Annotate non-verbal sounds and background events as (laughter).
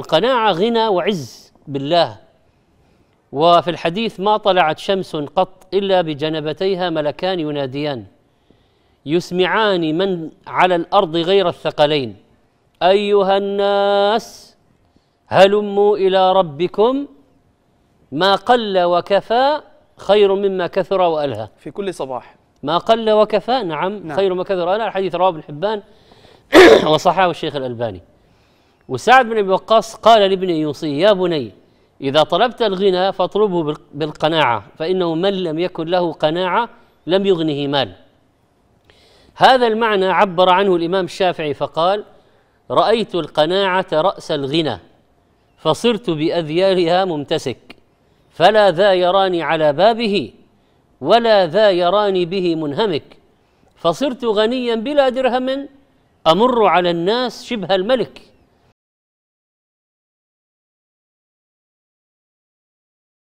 القناعة غنى وعز بالله وفي الحديث ما طلعت شمس قط إلا بجنبتيها ملكان يناديان يسمعان من على الأرض غير الثقلين أيها الناس هلموا إلى ربكم ما قل وكفى خير مما كثر وألهى في كل صباح ما قل وكفى نعم, نعم. خير ما كثر وألهى الحديث رواه ابن حبان (coughs) وصححه الشيخ الألباني وسعد بن ابي وقاص قال لابن يوصي يا بني إذا طلبت الغنى فاطلبه بالقناعة فإنه من لم يكن له قناعة لم يغنه مال هذا المعنى عبر عنه الإمام الشافعي فقال رأيت القناعة رأس الغنى فصرت بأذيالها ممتسك فلا ذا يراني على بابه ولا ذا يراني به منهمك فصرت غنيا بلا درهم أمر على الناس شبه الملك